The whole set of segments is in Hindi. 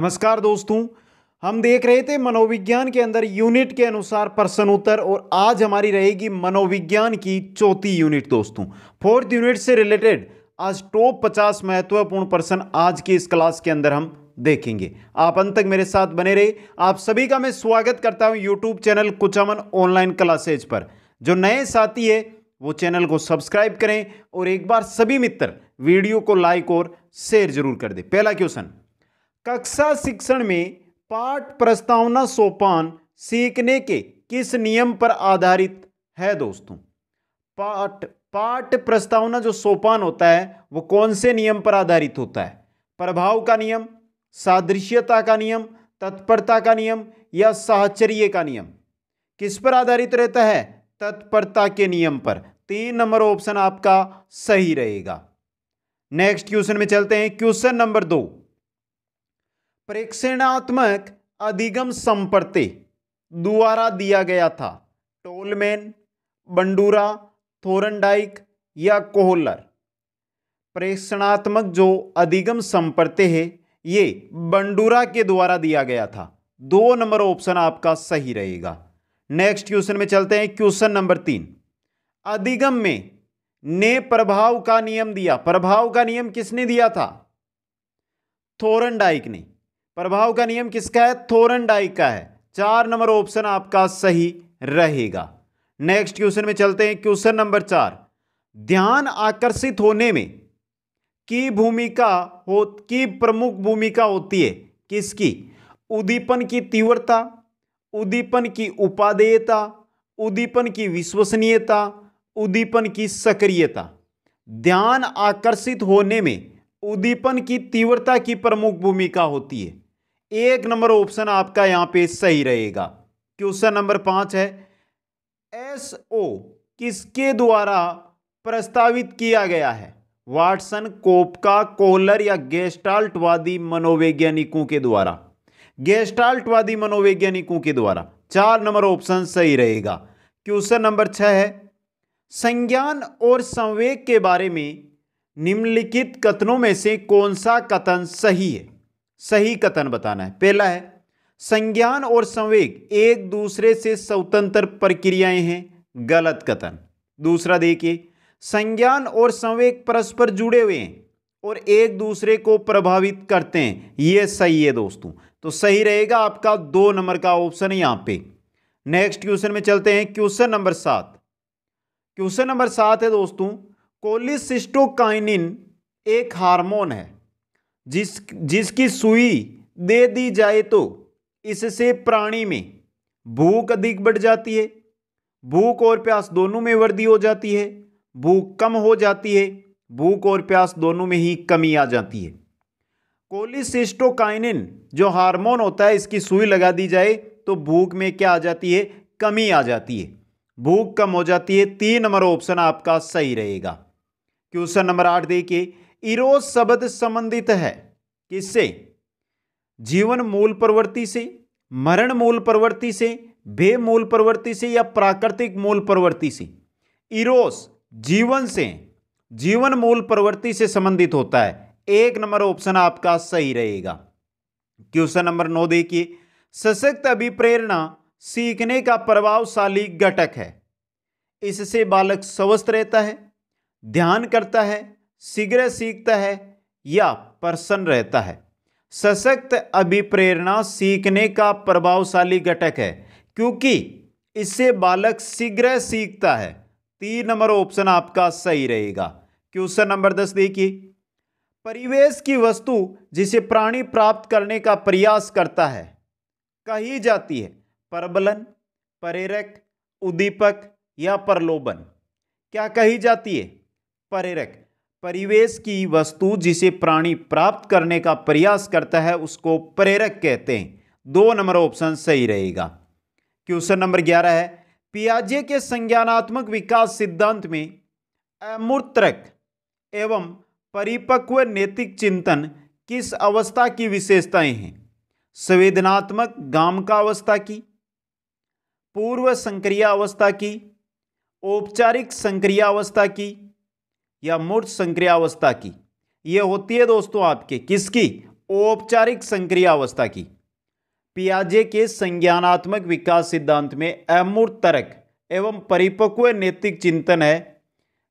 नमस्कार दोस्तों हम देख रहे थे मनोविज्ञान के अंदर यूनिट के अनुसार प्रश्न उत्तर और आज हमारी रहेगी मनोविज्ञान की चौथी यूनिट दोस्तों फोर्थ यूनिट से रिलेटेड आज टॉप पचास महत्वपूर्ण प्रश्न आज की इस क्लास के अंदर हम देखेंगे आप अंत तक मेरे साथ बने रहे आप सभी का मैं स्वागत करता हूं YouTube channel Kuchaman online classes पर जो नए साथी है वो चैनल को सब्सक्राइब करें और एक बार सभी मित्र वीडियो को लाइक और शेयर जरूर कर दें पहला क्वेश्चन कक्षा शिक्षण में पाठ प्रस्तावना सोपान सीखने के किस नियम पर आधारित है दोस्तों पाठ पाठ प्रस्तावना जो सोपान होता है वो कौन से नियम पर आधारित होता है प्रभाव का नियम सादृश्यता का नियम तत्परता का नियम या साहचर्य का नियम किस पर आधारित रहता है तत्परता के नियम पर तीन नंबर ऑप्शन आपका सही रहेगा नेक्स्ट क्वेश्चन में चलते हैं क्वेश्चन नंबर दो प्रेक्षणात्मक अधिगम संप्रति द्वारा दिया गया था टोलमैन बंडूरा थोरनडाइक या कोहलर प्रेक्षणात्मक जो अधिगम संप्रति है ये बंडूरा के द्वारा दिया गया था दो नंबर ऑप्शन आपका सही रहेगा नेक्स्ट क्वेश्चन में चलते हैं क्वेश्चन नंबर तीन अधिगम में ने प्रभाव का नियम दिया प्रभाव का नियम किसने दिया था थोरनडाइक ने प्रभाव का नियम किसका है थोरन डाई का है चार नंबर ऑप्शन आपका सही रहेगा नेक्स्ट क्वेश्चन में चलते हैं क्वेश्चन नंबर चार ध्यान आकर्षित होने में की भूमिका हो की प्रमुख भूमिका होती है किसकी उद्दीपन की तीव्रता उद्दीपन की उपादेयता उद्दीपन की विश्वसनीयता उद्दीपन की सक्रियता ध्यान आकर्षित होने में उद्दीपन की तीव्रता की प्रमुख भूमिका होती है एक नंबर ऑप्शन आपका यहां पे सही रहेगा क्वेश्चन नंबर पांच है एस ओ किसके द्वारा प्रस्तावित किया गया है वाटसन कोपका कोलर या गेस्टाल्टवादी मनोवैज्ञानिकों के द्वारा गेस्टाल्टवादी मनोवैज्ञानिकों के द्वारा चार नंबर ऑप्शन सही रहेगा क्वेश्चन नंबर छह है संज्ञान और संवेग के बारे में निम्नलिखित कथनों में से कौन सा कथन सही है सही कथन बताना है पहला है संज्ञान और संवेग एक दूसरे से स्वतंत्र प्रक्रियाएं हैं गलत कथन दूसरा देखिए संज्ञान और संवेग परस्पर जुड़े हुए हैं और एक दूसरे को प्रभावित करते हैं यह सही है दोस्तों तो सही रहेगा आपका दो नंबर का ऑप्शन यहां पे नेक्स्ट क्वेश्चन में चलते हैं क्वेश्चन नंबर सात क्वेश्चन नंबर सात है दोस्तों कोलिसिस्टोकाइनिन एक हार्मोन है जिस जिसकी सुई दे दी जाए तो इससे प्राणी में भूख अधिक बढ़ जाती है भूख और प्यास दोनों में वृद्धि हो जाती है भूख कम हो जाती है भूख और प्यास दोनों में ही कमी आ जाती है कोलिसिस्टोकाइनिन जो हार्मोन होता है इसकी सुई लगा दी जाए तो भूख में क्या आ जाती है कमी आ जाती है भूख कम हो जाती है तीन नंबर ऑप्शन आपका सही रहेगा क्वेश्चन नंबर आठ देखिए इरोज शब्द संबंधित है किससे जीवन मूल प्रवृत्ति से मरण मूल प्रवृत्ति से भे मूल प्रवृत्ति से या प्राकृतिक मूल प्रवृत्ति से इरोस जीवन से जीवन मूल प्रवृत्ति से संबंधित होता है एक नंबर ऑप्शन आपका सही रहेगा क्वेश्चन नंबर नौ देखिए सशक्त अभिप्रेरणा सीखने का प्रभावशाली घटक है इससे बालक स्वस्थ रहता है ध्यान करता है शीघ्र सीखता है या प्रसन्न रहता है सशक्त अभिप्रेरणा सीखने का प्रभावशाली घटक है क्योंकि इससे बालक शीघ्र सीखता है तीन नंबर ऑप्शन आपका सही रहेगा क्वेश्चन नंबर दस देखिए परिवेश की वस्तु जिसे प्राणी प्राप्त करने का प्रयास करता है कही जाती है प्रबलन प्रेरक उद्दीपक या प्रलोभन क्या कही जाती है प्रेरक परिवेश की वस्तु जिसे प्राणी प्राप्त करने का प्रयास करता है उसको प्रेरक कहते हैं दो नंबर ऑप्शन सही रहेगा क्वेश्चन नंबर ग्यारह है पियाजे के संज्ञानात्मक विकास सिद्धांत में अमूर्तक एवं परिपक्व नैतिक चिंतन किस अवस्था की विशेषताएं हैं संवेदनात्मक गाम का अवस्था की पूर्व संक्रिया अवस्था की औपचारिक संक्रिया अवस्था की या मूर्त संक्रियावस्था की यह होती है दोस्तों आपके किसकी औपचारिक संक्रियावस्था की पियाजे के संज्ञानात्मक विकास सिद्धांत में अमूर्त तरक एवं परिपक्व नैतिक चिंतन है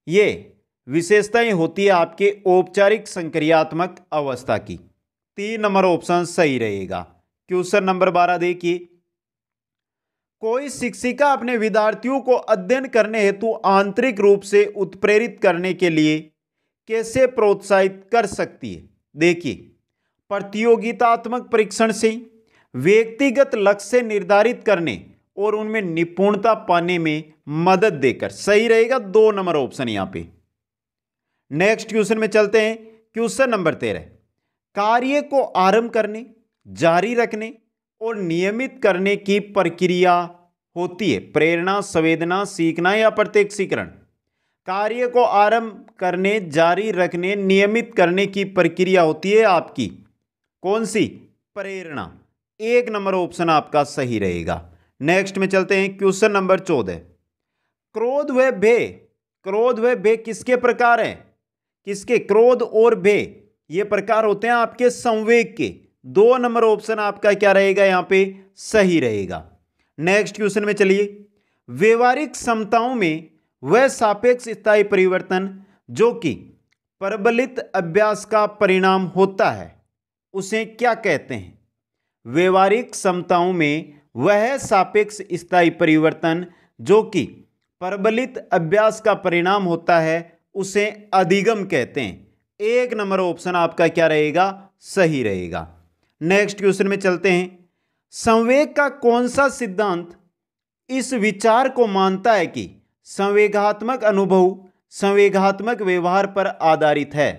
ये विशेषताएं होती है आपके औपचारिक संक्रियात्मक अवस्था की तीन नंबर ऑप्शन सही रहेगा क्वेश्चन नंबर बारह देखिए कोई शिक्षिका अपने विद्यार्थियों को अध्ययन करने हेतु आंतरिक रूप से उत्प्रेरित करने के लिए कैसे प्रोत्साहित कर सकती है देखिए प्रतियोगितात्मक परीक्षण से व्यक्तिगत लक्ष्य निर्धारित करने और उनमें निपुणता पाने में मदद देकर सही रहेगा दो नंबर ऑप्शन यहाँ पे नेक्स्ट क्वेश्चन में चलते हैं क्वेश्चन नंबर तेरह कार्य को आरंभ करने जारी रखने और नियमित करने की प्रक्रिया होती है प्रेरणा संवेदना सीखना या प्रत्यक्षीकरण कार्य को आरंभ करने जारी रखने नियमित करने की प्रक्रिया होती है आपकी कौन सी प्रेरणा एक नंबर ऑप्शन आपका सही रहेगा नेक्स्ट में चलते हैं क्वेश्चन नंबर चौदह क्रोध व भे क्रोध व भे किसके प्रकार है किसके क्रोध और भे ये प्रकार होते हैं आपके संवेग के दो नंबर ऑप्शन आपका क्या रहेगा यहाँ पे सही रहेगा नेक्स्ट क्वेश्चन में चलिए व्यवहारिक क्षमताओं में वह सापेक्ष स्थायी परिवर्तन जो कि प्रबलित अभ्यास का परिणाम होता है उसे क्या कहते हैं व्यवहारिक क्षमताओं में वह सापेक्ष स्थायी परिवर्तन जो कि प्रबलित अभ्यास का परिणाम होता है उसे अधिगम कहते हैं एक नंबर ऑप्शन आपका क्या रहेगा सही रहेगा नेक्स्ट क्वेश्चन में चलते हैं संवेग का कौन सा सिद्धांत इस विचार को मानता है कि संवेगात्मक अनुभव संवेगात्मक व्यवहार पर आधारित है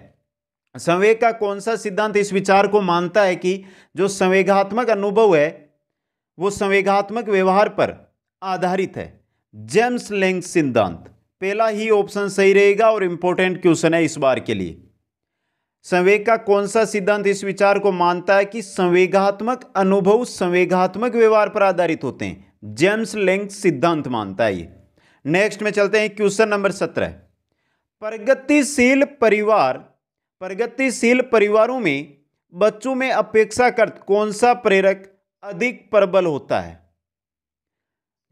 संवेग का कौन सा सिद्धांत इस विचार को मानता है कि जो संवेगात्मक अनुभव है वो संवेगात्मक व्यवहार पर आधारित है जेम्स लेंग सिद्धांत पहला ही ऑप्शन सही रहेगा और इंपॉर्टेंट क्वेश्चन है इस बार के लिए संवेग का कौन सा सिद्धांत इस विचार को मानता है कि संवेगात्मक अनुभव संवेगात्मक व्यवहार पर आधारित होते हैं जेम्स लेंग सिद्धांत मानता है ये नेक्स्ट में चलते हैं क्वेश्चन नंबर सत्रह प्रगतिशील परिवार प्रगतिशील परिवारों में बच्चों में अपेक्षाकृत कौन सा प्रेरक अधिक प्रबल होता है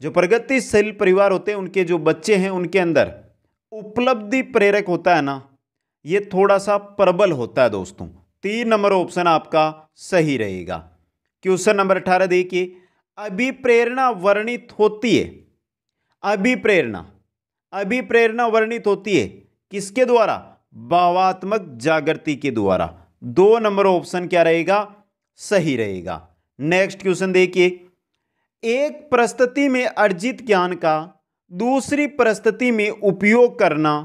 जो प्रगतिशील परिवार होते हैं उनके जो बच्चे हैं उनके अंदर उपलब्धि प्रेरक होता है ना ये थोड़ा सा प्रबल होता है दोस्तों तीन नंबर ऑप्शन आपका सही रहेगा क्वेश्चन नंबर अठारह देखिए अभिप्रेरणा वर्णित होती है अभिप्रेरणा अभिप्रेरणा वर्णित होती है किसके द्वारा भावात्मक जागृति के द्वारा दो नंबर ऑप्शन क्या रहेगा सही रहेगा नेक्स्ट क्वेश्चन देखिए एक प्रस्तुति में अर्जित ज्ञान का दूसरी प्रस्तुति में उपयोग करना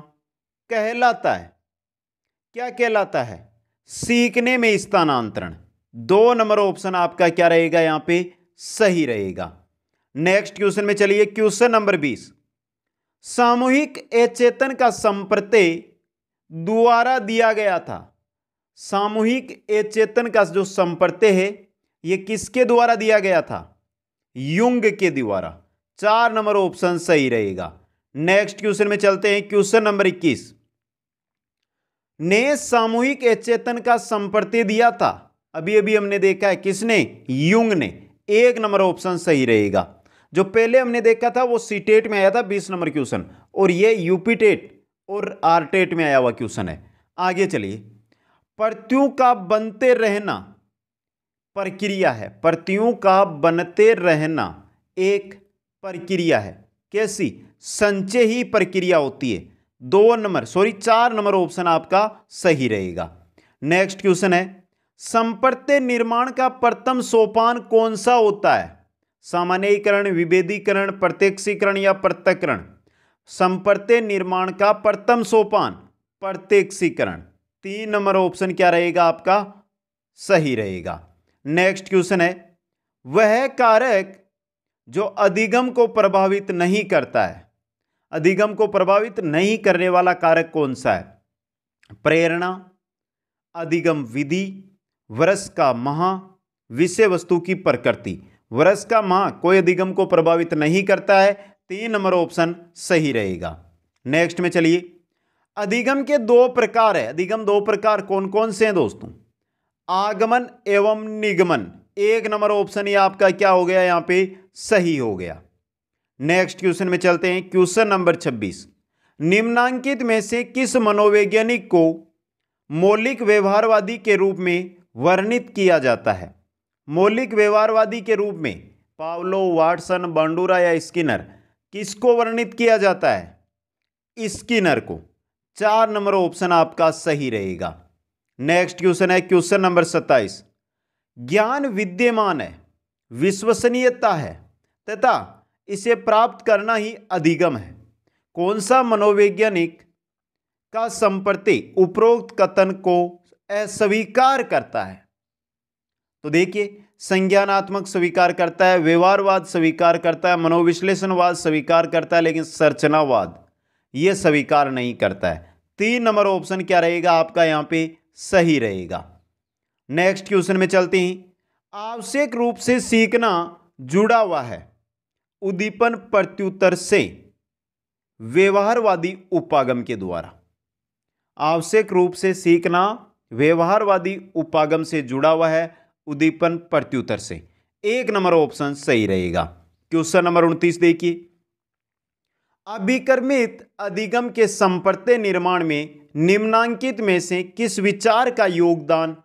कहलाता है क्या कहलाता है सीखने में स्थानांतरण दो नंबर ऑप्शन आपका क्या रहेगा यहां पे सही रहेगा नेक्स्ट क्वेश्चन में चलिए क्वेश्चन नंबर बीस सामूहिक एचेतन का संप्रत्य द्वारा दिया गया था सामूहिक एचेतन का जो संप्रत्य है यह किसके द्वारा दिया गया था युंग के द्वारा चार नंबर ऑप्शन सही रहेगा नेक्स्ट क्वेश्चन में चलते हैं क्वेश्चन नंबर इक्कीस ने सामूहिक अचेतन का संपर्ति दिया था अभी अभी हमने देखा है किसने युंग ने एक नंबर ऑप्शन सही रहेगा जो पहले हमने देखा था वो सीटेट में आया था बीस नंबर क्वेश्चन और ये यूपीटेट और आरटेट में आया हुआ क्वेश्चन है आगे चलिए प्रत्यु का बनते रहना प्रक्रिया है प्रत्यु का बनते रहना एक प्रक्रिया है कैसी संचय ही प्रक्रिया होती है दो नंबर सॉरी चार नंबर ऑप्शन आपका सही रहेगा नेक्स्ट क्वेश्चन है संप्रत्य निर्माण का प्रथम सोपान कौन सा होता है सामान्यकरण विभेदीकरण प्रत्यक्षीकरण या प्रत्यकरण संप्रत्य निर्माण का प्रथम सोपान प्रत्यक्षीकरण तीन नंबर ऑप्शन क्या रहेगा आपका सही रहेगा नेक्स्ट क्वेश्चन है वह कारक जो अधिगम को प्रभावित नहीं करता है अधिगम को प्रभावित नहीं करने वाला कारक कौन सा है प्रेरणा अधिगम विधि वर्ष का महा विषय वस्तु की प्रकृति वर्ष का महा कोई अधिगम को प्रभावित नहीं करता है तीन नंबर ऑप्शन सही रहेगा नेक्स्ट में चलिए अधिगम के दो प्रकार है अधिगम दो प्रकार कौन कौन से हैं दोस्तों आगमन एवं निगमन एक नंबर ऑप्शन ही आपका क्या हो गया यहां पे सही हो गया नेक्स्ट क्वेश्चन में चलते हैं क्वेश्चन नंबर 26 निम्नांकित में से किस मनोवैज्ञानिक को मौलिक व्यवहारवादी के रूप में वर्णित किया जाता है मौलिक व्यवहारवादी के रूप में पावलो वाटसन बांडूरा या स्किनर किसको वर्णित किया जाता है स्किनर को चार नंबर ऑप्शन आपका सही रहेगा नेक्स्ट क्वेश्चन है क्वेश्चन नंबर 27 ज्ञान विद्यमान है विश्वसनीयता है तथा इसे प्राप्त करना ही अधिगम है कौन सा मनोवैज्ञानिक का संप्रति उपरोक्त कथन को अस्वीकार करता है तो देखिए संज्ञानात्मक स्वीकार करता है व्यवहारवाद स्वीकार करता है मनोविश्लेषणवाद स्वीकार करता है लेकिन संरचनावाद यह स्वीकार नहीं करता है तीन नंबर ऑप्शन क्या रहेगा आपका यहां पे सही रहेगा नेक्स्ट क्वेश्चन में चलते हैं आवश्यक रूप से सीखना जुड़ा हुआ है उद्दीपन प्रत्युत्तर से व्यवहारवादी उपागम के द्वारा आवश्यक रूप से सीखना व्यवहारवादी उपागम से जुड़ा हुआ है उद्दीपन प्रत्युत्तर से एक नंबर ऑप्शन सही रहेगा क्वेश्चन नंबर उनतीस देखिए अभिक्रमित अधिगम के संपर्ते निर्माण में निम्नांकित में से किस विचार का योगदान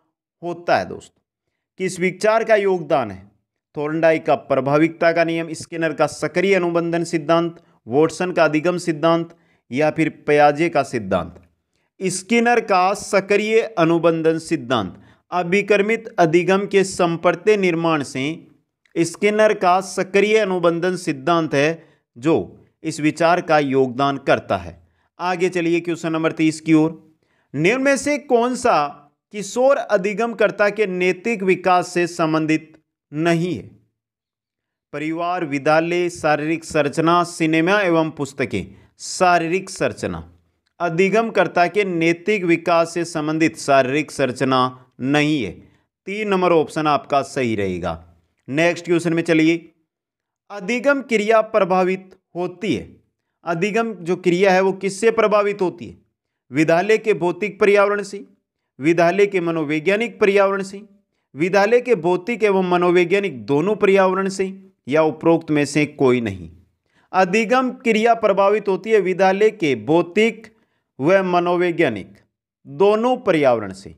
होता है दोस्तों किस विचार का योगदान है थोर्नडाई का प्रभाविकता का नियम स्किनर का सक्रिय अनुबंधन सिद्धांत वोटसन का अधिगम सिद्धांत या फिर पयाजे का सिद्धांत स्किनर का सक्रिय अनुबंधन सिद्धांत अभिक्रमित अधिगम के संपर्ते निर्माण से स्किनर का सक्रिय अनुबंधन सिद्धांत है जो इस विचार का योगदान करता है आगे चलिए क्वेश्चन नंबर तीस की ओर निम्न में से कौन सा किशोर अधिगमकर्ता के नैतिक विकास से संबंधित नहीं है परिवार विद्यालय शारीरिक संरचना सिनेमा एवं पुस्तकें शारीरिक संरचना अधिगमकर्ता के नैतिक विकास से संबंधित शारीरिक संरचना नहीं है तीन नंबर ऑप्शन आपका सही रहेगा नेक्स्ट क्वेश्चन में चलिए अधिगम क्रिया प्रभावित होती है अधिगम जो क्रिया है वो किससे प्रभावित होती है विद्यालय के भौतिक पर्यावरण से विद्यालय के मनोवैज्ञानिक पर्यावरण से विद्यालय के भौतिक एवं मनोवैज्ञानिक दोनों पर्यावरण से या उपरोक्त में से कोई नहीं अधिगम क्रिया प्रभावित होती है विद्यालय के भौतिक व मनोवैज्ञानिक दोनों पर्यावरण से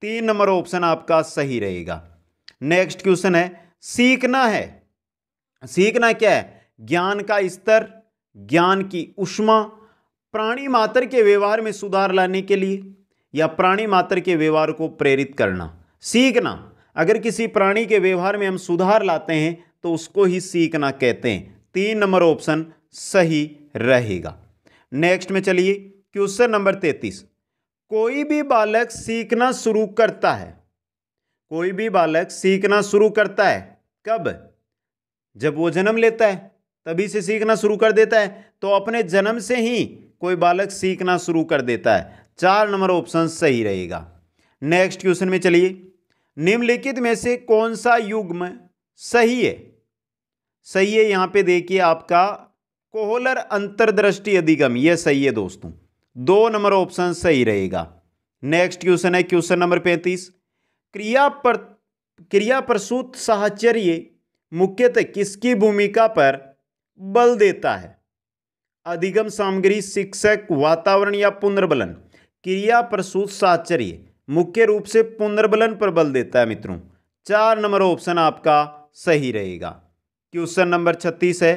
तीन नंबर ऑप्शन आपका सही रहेगा नेक्स्ट क्वेश्चन है सीखना है सीखना क्या है ज्ञान का स्तर ज्ञान की उष्मा प्राणी मात्र के व्यवहार में सुधार लाने के लिए या प्राणी मात्र के व्यवहार को प्रेरित करना सीखना अगर किसी प्राणी के व्यवहार में हम सुधार लाते हैं तो उसको ही सीखना कहते हैं तीन नंबर ऑप्शन सही रहेगा नेक्स्ट में चलिए क्वेश्चन नंबर तैतीस कोई भी बालक सीखना शुरू करता है कोई भी बालक सीखना शुरू करता है कब जब वो जन्म लेता है तभी से सीखना शुरू कर देता है तो अपने जन्म से ही कोई बालक सीखना शुरू कर देता है चार नंबर ऑप्शन सही रहेगा नेक्स्ट क्वेश्चन में चलिए निम्नलिखित में से कौन सा युग्म सही है सही है यहाँ पे देखिए आपका कोहलर अंतर्दृष्टि अधिगम यह सही है दोस्तों दो नंबर ऑप्शन सही रहेगा नेक्स्ट क्वेश्चन है क्वेश्चन नंबर पैंतीस क्रिया पर क्रिया प्रसूत साहचर्य मुख्यतः किसकी भूमिका पर बल देता है अधिगम सामग्री शिक्षक वातावरण या पुनर्बलन क्रिया प्रसूत साहचर्य मुख्य रूप से पुनर्बलन पर बल देता है मित्रों चार नंबर ऑप्शन आपका सही रहेगा क्वेश्चन नंबर छत्तीस है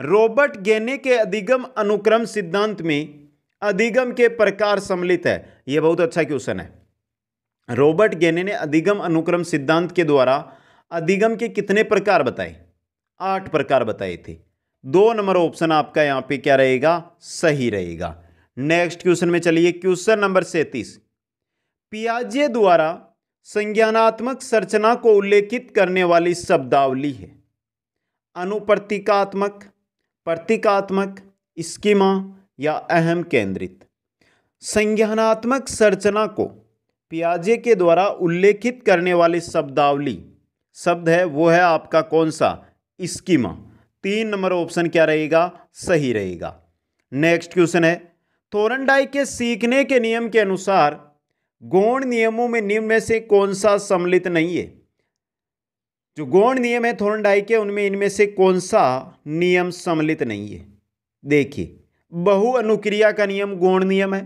रॉबर्ट गेने के अधिगम अनुक्रम सिद्धांत में अधिगम के प्रकार सम्मिलित है यह बहुत अच्छा क्वेश्चन है रॉबर्ट गेने ने अधिगम अनुक्रम सिद्धांत के द्वारा अधिगम के कितने प्रकार बताए आठ प्रकार बताए थे दो नंबर ऑप्शन आपका यहां पे क्या रहेगा सही रहेगा नेक्स्ट क्वेश्चन में चलिए क्वेश्चन नंबर सैतीस पियाजे द्वारा संज्ञानात्मक संरचना को उल्लेखित करने वाली शब्दावली है अनुप्रतीकात्मक प्रतीकात्मक स्कीमा या अहम केंद्रित संज्ञानात्मक संरचना को पियाजे के द्वारा उल्लेखित करने वाली शब्दावली शब्द है वो है आपका कौन सा स्कीमा तीन नंबर ऑप्शन क्या रहेगा सही रहेगा नेक्स्ट क्वेश्चन है थोरनडाई के सीखने के नियम के अनुसार गौण नियमों में निम्न में से कौन सा सम्मिलित नहीं है जो गौण नियम है थोरनडाई के उनमें इनमें से कौन सा नियम सम्मिलित नहीं है देखिए बहु अनुक्रिया का नियम गौण नियम है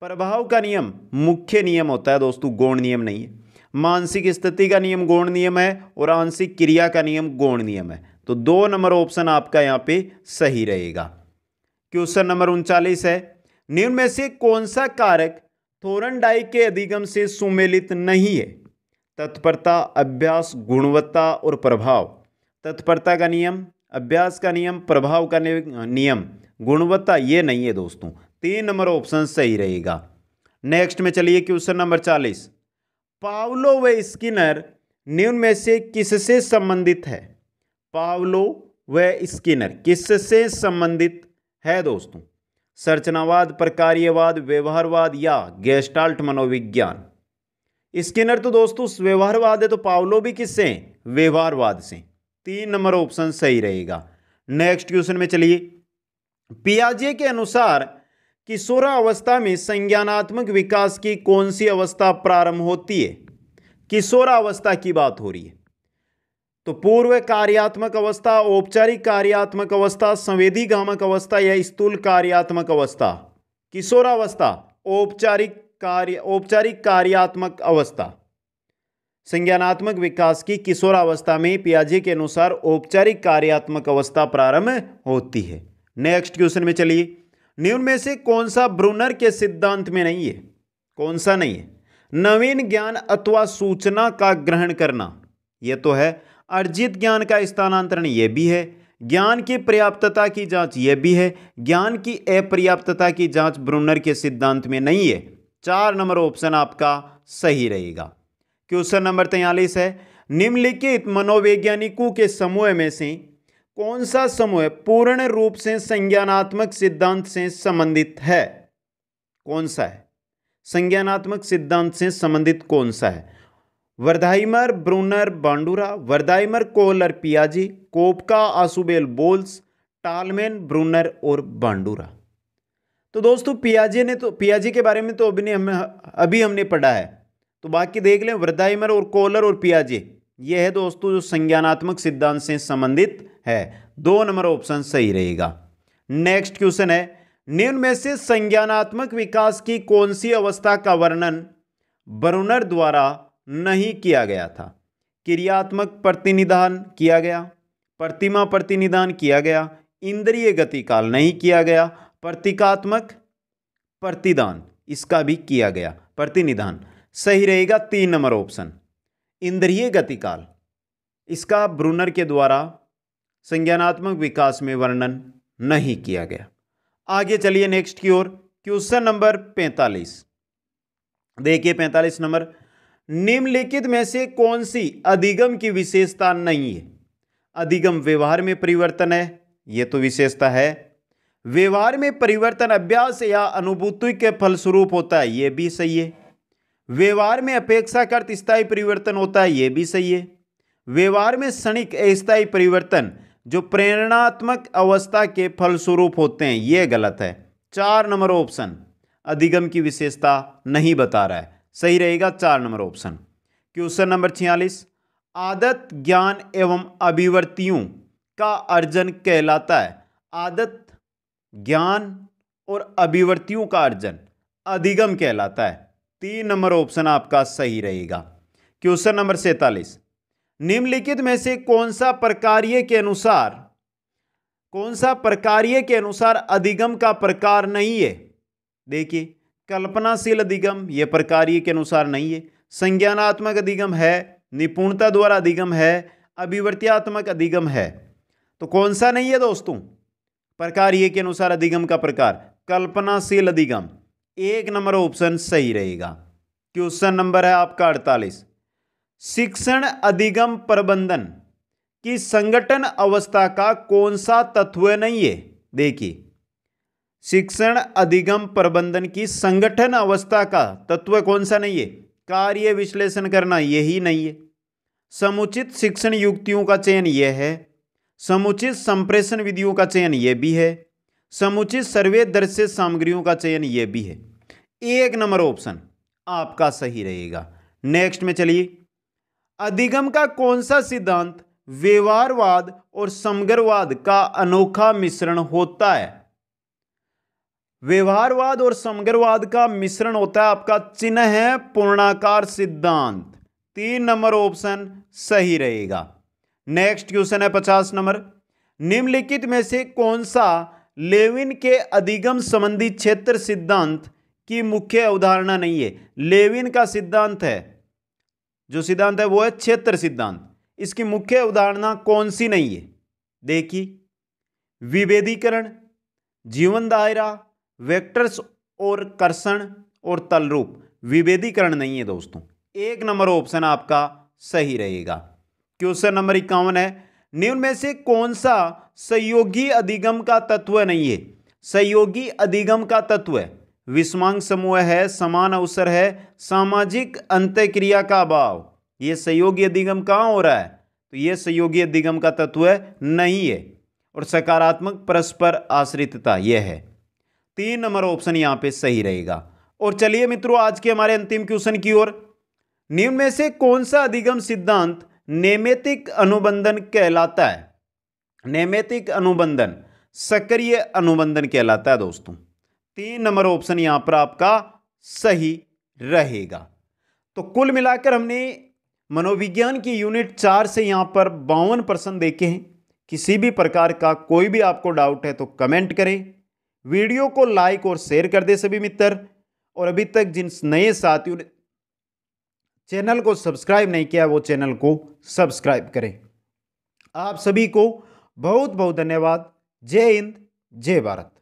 प्रभाव का नियम मुख्य नियम होता है दोस्तों गौण नियम नहीं है मानसिक स्थिति का नियम गौण नियम है और आंशिक क्रिया का नियम गौण नियम है तो दो नंबर ऑप्शन आपका यहाँ पे सही रहेगा क्वेश्चन नंबर उनचालीस है निम्न में से कौन सा कारक थोरनडाई के अधिगम से सुमेलित नहीं है तत्परता अभ्यास गुणवत्ता और प्रभाव तत्परता का नियम अभ्यास का नियम प्रभाव का नियम गुणवत्ता ये नहीं है दोस्तों तीन नंबर ऑप्शन सही रहेगा नेक्स्ट में चलिए क्वेश्चन नंबर चालीस पावलो व स्किनर निम्न में से किससे संबंधित है पावलो व स्किनर किससे संबंधित है दोस्तों संरचनावाद प्रकार्यवाद व्यवहारवाद या गेस्टाल्ट मनोविज्ञान स्किनर तो दोस्तों व्यवहारवाद है तो पावलो भी किससे व्यवहारवाद से तीन नंबर ऑप्शन सही रहेगा नेक्स्ट क्वेश्चन में चलिए पियाजे के अनुसार किशोरावस्था में संज्ञानात्मक विकास की कौन सी अवस्था प्रारंभ होती है किशोरावस्था की बात हो रही है तो पूर्व कार्यात्मक अवस्था औपचारिक कार्यात्मक अवस्था संवेदी गामक अवस्था या स्थूल कार्यात्मक अवस्था किशोरावस्था औपचारिक कार्य औपचारिक कार्यात्मक अवस्था संज्ञानात्मक विकास की किशोरावस्था में पियाजे के अनुसार औपचारिक कार्यात्मक अवस्था प्रारंभ होती है नेक्स्ट क्वेश्चन में चलिए निम्न में से कौन सा ब्रूनर के सिद्धांत में नहीं है कौन सा नहीं है नवीन ज्ञान अथवा सूचना का ग्रहण करना यह तो है अर्जित ज्ञान का स्थानांतरण ये भी है ज्ञान की पर्याप्तता की जांच ये भी है ज्ञान की अपर्याप्तता की जांच ब्रूनर के सिद्धांत में नहीं है चार नंबर ऑप्शन आपका सही रहेगा क्वेश्चन नंबर तैयलीस है निम्नलिखित मनोवैज्ञानिकों के समूह में से कौन सा समूह पूर्ण रूप से संज्ञानात्मक सिद्धांत से संबंधित है कौन सा है संज्ञानात्मक सिद्धांत से संबंधित कौन सा है Wertheimer Bruner Bandura Wertheimer Kohler पियाजी Koffka Ausubel Bolles Tolman Bruner और बांडूरा तो दोस्तों पियाजे ने तो पियाजी के बारे में तो अभी हम अभी हमने पढ़ा है तो बाकी देख लें वर्धाइमर और कोलर और पियाजे यह है दोस्तों जो संज्ञानात्मक सिद्धांत से संबंधित है दो नंबर ऑप्शन सही रहेगा नेक्स्ट क्वेश्चन है निम्न में से संज्ञानात्मक विकास की कौन सी अवस्था का वर्णन बरुनर द्वारा नहीं किया गया था क्रियात्मक प्रतिनिधान किया गया प्रतिमा प्रतिनिधान किया गया इंद्रिय गतिकाल नहीं किया गया प्रतीकात्मक प्रतिदान इसका भी किया गया प्रतिनिधान सही रहेगा तीन नंबर ऑप्शन इंद्रिय गतिकाल इसका ब्रूनर के द्वारा संज्ञानात्मक विकास में वर्णन नहीं किया गया आगे चलिए नेक्स्ट की ओर क्वेश्चन नंबर पैंतालीस देखिए पैंतालीस नंबर निम्नलिखित में से कौन सी अधिगम की विशेषता नहीं है अधिगम व्यवहार में परिवर्तन है ये तो विशेषता है व्यवहार में परिवर्तन अभ्यास या अनुभूति के फलस्वरूप होता है ये भी सही है व्यवहार में अपेक्षाकृत स्थायी परिवर्तन होता है ये भी सही है व्यवहार में क्षणिक अस्थायी परिवर्तन जो प्रेरणात्मक अवस्था के फलस्वरूप होते हैं यह गलत है चार नंबर ऑप्शन अधिगम की विशेषता नहीं बता रहा है सही रहेगा चार नंबर ऑप्शन क्वेश्चन नंबर छियालीस आदत ज्ञान एवं अभिवर्तियों का अर्जन कहलाता है आदत ज्ञान और अभिवर्तियों का अर्जन अधिगम कहलाता है तीन नंबर ऑप्शन आपका सही रहेगा क्वेश्चन नंबर सैतालीस निम्नलिखित में से कौन सा प्रकार्य के अनुसार कौन सा प्रकार्य के अनुसार अधिगम का प्रकार नहीं है देखिए कल्पनाशील अधिगम ये प्रकारिय के अनुसार नहीं है संज्ञानात्मक अधिगम है निपुणता द्वारा अधिगम है अभिवर्त्यात्मक अधिगम है तो कौन सा नहीं है दोस्तों ये के अनुसार अधिगम का प्रकार कल्पनाशील अधिगम एक नंबर ऑप्शन सही रहेगा क्वेश्चन नंबर है आपका अड़तालीस शिक्षण अधिगम प्रबंधन की संगठन अवस्था का कौन सा तत्व नहीं है देखिए शिक्षण अधिगम प्रबंधन की संगठन अवस्था का तत्व कौन सा नहीं है कार्य विश्लेषण करना यही नहीं है समुचित शिक्षण युक्तियों का चयन यह है समुचित संप्रेषण विधियों का चयन यह भी है समुचित सर्वे दृश्य सामग्रियों का चयन यह भी है एक नंबर ऑप्शन आपका सही रहेगा नेक्स्ट में चलिए अधिगम का कौन सा सिद्धांत व्यवहारवाद और समग्रवाद का अनोखा मिश्रण होता है व्यवहारवाद और समग्रवाद का मिश्रण होता है आपका चिन्ह है पूर्णाकार सिद्धांत तीन नंबर ऑप्शन सही रहेगा नेक्स्ट क्वेश्चन है पचास नंबर निम्नलिखित में से कौन सा लेविन के अधिगम संबंधी क्षेत्र सिद्धांत की मुख्य अवधारणा नहीं है लेविन का सिद्धांत है जो सिद्धांत है वो है क्षेत्र सिद्धांत इसकी मुख्य अवधारणा कौन सी नहीं है देखिए विभेदीकरण जीवन दायरा वेक्टर्स और कर्षण और तलरूप विभेदीकरण नहीं है दोस्तों एक नंबर ऑप्शन आपका सही रहेगा क्वेश्चन नंबर इक्यावन है निम्न में से कौन सा सहयोगी अधिगम का तत्व नहीं है सहयोगी अधिगम का तत्व है विषमांग समूह है समान अवसर है सामाजिक अंत्यक्रिया का अभाव यह सहयोगी अधिगम कहाँ हो रहा है तो यह सहयोगी अधिगम का तत्व नहीं है और सकारात्मक परस्पर आश्रितता यह है तीन नंबर ऑप्शन यहां पे सही रहेगा और चलिए मित्रों आज के हमारे अंतिम क्वेश्चन की ओर निम्न में से कौन सा अधिगम सिद्धांत नेमेतिक अनुबंधन कहलाता है नेमेतिक अनुबंधन सक्रिय अनुबंधन कहलाता है दोस्तों तीन नंबर ऑप्शन यहां पर आपका सही रहेगा तो कुल मिलाकर हमने मनोविज्ञान की यूनिट चार से यहां पर बावन परसेंट देखे हैं किसी भी प्रकार का कोई भी आपको डाउट है तो कमेंट करें वीडियो को लाइक और शेयर कर दे सभी मित्र और अभी तक जिन नए साथियों ने चैनल को सब्सक्राइब नहीं किया वो चैनल को सब्सक्राइब करें आप सभी को बहुत बहुत धन्यवाद जय हिंद जय भारत